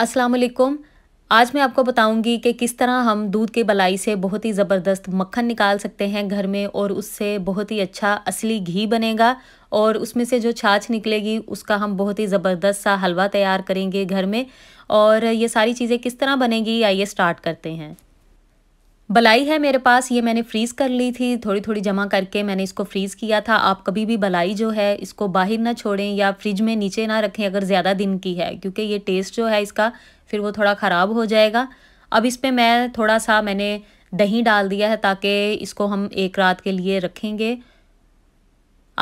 अस्सलाम वालेकुम आज मैं आपको बताऊंगी कि किस तरह हम दूध के बलाई से बहुत ही ज़बरदस्त मक्खन निकाल सकते हैं घर में और उससे बहुत ही अच्छा असली घी बनेगा और उसमें से जो छाछ निकलेगी उसका हम बहुत ही ज़बरदस्त सा हलवा तैयार करेंगे घर में और ये सारी चीज़ें किस तरह बनेगी आइए स्टार्ट करते हैं बलाई है मेरे पास ये मैंने फ्रीज़ कर ली थी थोड़ी थोड़ी जमा करके मैंने इसको फ्रीज़ किया था आप कभी भी बलाई जो है इसको बाहर ना छोड़ें या फ्रिज में नीचे ना रखें अगर ज़्यादा दिन की है क्योंकि ये टेस्ट जो है इसका फिर वो थोड़ा ख़राब हो जाएगा अब इस पर मैं थोड़ा सा मैंने दही डाल दिया है ताकि इसको हम एक रात के लिए रखेंगे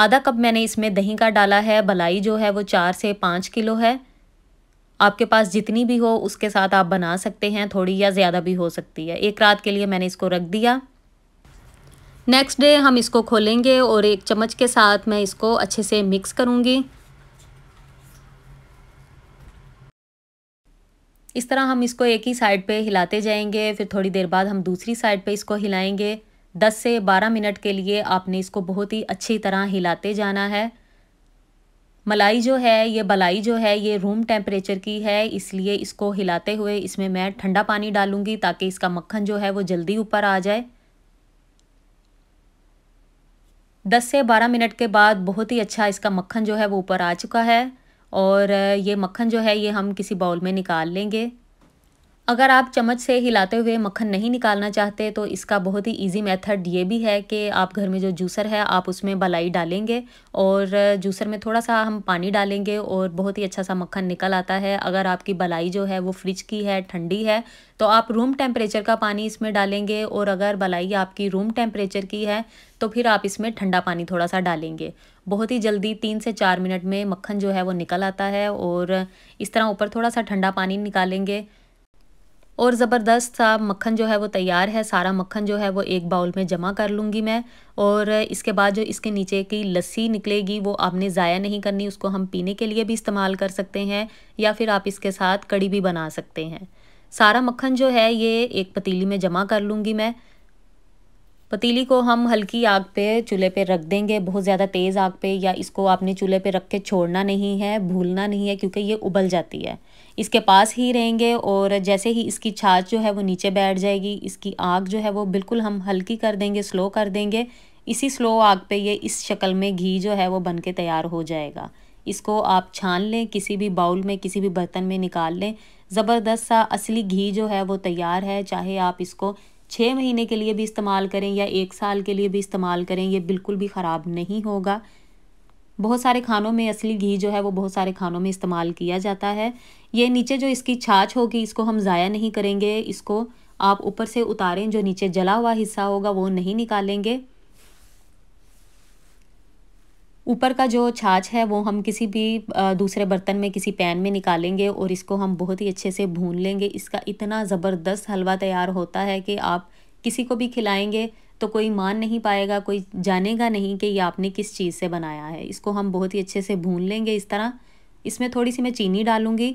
आधा कप मैंने इसमें दही का डाला है बलाई जो है वो चार से पाँच किलो है आपके पास जितनी भी हो उसके साथ आप बना सकते हैं थोड़ी या ज़्यादा भी हो सकती है एक रात के लिए मैंने इसको रख दिया नेक्स्ट डे हम इसको खोलेंगे और एक चम्मच के साथ मैं इसको अच्छे से मिक्स करूँगी इस तरह हम इसको एक ही साइड पे हिलाते जाएंगे फिर थोड़ी देर बाद हम दूसरी साइड पे इसको हिलाएंगे 10 से 12 मिनट के लिए आपने इसको बहुत ही अच्छी तरह हिलाते जाना है मलाई जो है ये बलाई जो है ये रूम टेम्परेचर की है इसलिए इसको हिलाते हुए इसमें मैं ठंडा पानी डालूंगी ताकि इसका मक्खन जो है वो जल्दी ऊपर आ जाए 10 से 12 मिनट के बाद बहुत ही अच्छा इसका मक्खन जो है वो ऊपर आ चुका है और ये मक्खन जो है ये हम किसी बाउल में निकाल लेंगे अगर आप चम्मच से हिलाते हुए मक्खन नहीं निकालना चाहते तो इसका बहुत ही इजी मेथड ये भी है कि आप घर में जो जूसर है आप उसमें बलाई डालेंगे और जूसर में थोड़ा सा हम पानी डालेंगे और बहुत ही अच्छा सा मक्खन निकल आता है अगर आपकी बलाई जो है वो फ्रिज की है ठंडी है तो आप रूम टेम्परेचर का पानी इसमें डालेंगे और अगर बलाई आपकी रूम टेम्परेचर की है तो फिर आप इसमें ठंडा पानी थोड़ा सा डालेंगे बहुत ही जल्दी तीन से चार मिनट में मक्खन जो है वो निकल आता है और इस तरह ऊपर थोड़ा सा ठंडा पानी निकालेंगे और ज़बरदस्त सा मक्खन जो है वो तैयार है सारा मक्खन जो है वो एक बाउल में जमा कर लूँगी मैं और इसके बाद जो इसके नीचे की लस्सी निकलेगी वो आपने ज़ाया नहीं करनी उसको हम पीने के लिए भी इस्तेमाल कर सकते हैं या फिर आप इसके साथ कड़ी भी बना सकते हैं सारा मक्खन जो है ये एक पतीली में जमा कर लूँगी मैं पतीली को हम हल्की आग पे चूल्हे पे रख देंगे बहुत ज़्यादा तेज़ आग पे या इसको आपने चूल्हे पे रख के छोड़ना नहीं है भूलना नहीं है क्योंकि ये उबल जाती है इसके पास ही रहेंगे और जैसे ही इसकी छाछ जो है वो नीचे बैठ जाएगी इसकी आग जो है वो बिल्कुल हम हल्की कर देंगे स्लो कर देंगे इसी स्लो आग पर ये इस शक्ल में घी जो है वो बन के तैयार हो जाएगा इसको आप छान लें किसी भी बाउल में किसी भी बर्तन में निकाल लें ज़बरदस्त सा असली घी जो है वो तैयार है चाहे आप इसको छः महीने के लिए भी इस्तेमाल करें या एक साल के लिए भी इस्तेमाल करें ये बिल्कुल भी ख़राब नहीं होगा बहुत सारे खानों में असली घी जो है वो बहुत सारे खानों में इस्तेमाल किया जाता है ये नीचे जो इसकी छाछ होगी इसको हम ज़ाया नहीं करेंगे इसको आप ऊपर से उतारें जो नीचे जला हुआ हिस्सा होगा वो नहीं निकालेंगे ऊपर का जो छाछ है वो हम किसी भी दूसरे बर्तन में किसी पैन में निकालेंगे और इसको हम बहुत ही अच्छे से भून लेंगे इसका इतना ज़बरदस्त हलवा तैयार होता है कि आप किसी को भी खिलाएंगे तो कोई मान नहीं पाएगा कोई जानेगा नहीं कि ये आपने किस चीज़ से बनाया है इसको हम बहुत ही अच्छे से भून लेंगे इस तरह इसमें थोड़ी सी मैं चीनी डालूँगी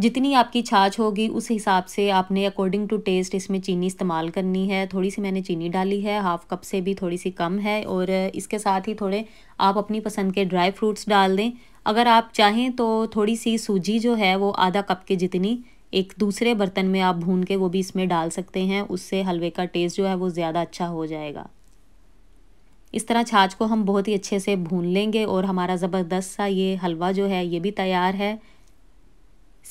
जितनी आपकी छाछ होगी उस हिसाब से आपने अकॉर्डिंग टू टेस्ट इसमें चीनी इस्तेमाल करनी है थोड़ी सी मैंने चीनी डाली है हाफ़ कप से भी थोड़ी सी कम है और इसके साथ ही थोड़े आप अपनी पसंद के ड्राई फ्रूट्स डाल दें अगर आप चाहें तो थोड़ी सी सूजी जो है वो आधा कप के जितनी एक दूसरे बर्तन में आप भून के वो भी इसमें डाल सकते हैं उससे हलवे का टेस्ट जो है वो ज़्यादा अच्छा हो जाएगा इस तरह छाछ को हम बहुत ही अच्छे से भून लेंगे और हमारा ज़बरदस्त सा ये हलवा जो है ये भी तैयार है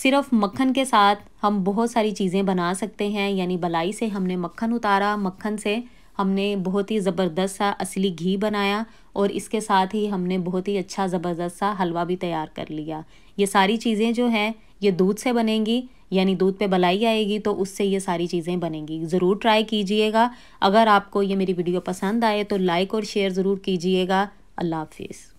सिर्फ मक्खन के साथ हम बहुत सारी चीज़ें बना सकते हैं यानी बलाई से हमने मक्खन उतारा मक्खन से हमने बहुत ही ज़बरदस्त सा असली घी बनाया और इसके साथ ही हमने बहुत ही अच्छा ज़बरदस्त सा हलवा भी तैयार कर लिया ये सारी चीज़ें जो हैं ये दूध से बनेंगी यानी दूध पे बलाई आएगी तो उससे ये सारी चीज़ें बनेंगी ज़रूर ट्राई कीजिएगा अगर आपको ये मेरी वीडियो पसंद आए तो लाइक और शेयर ज़रूर कीजिएगा अल्लाह हाफिज़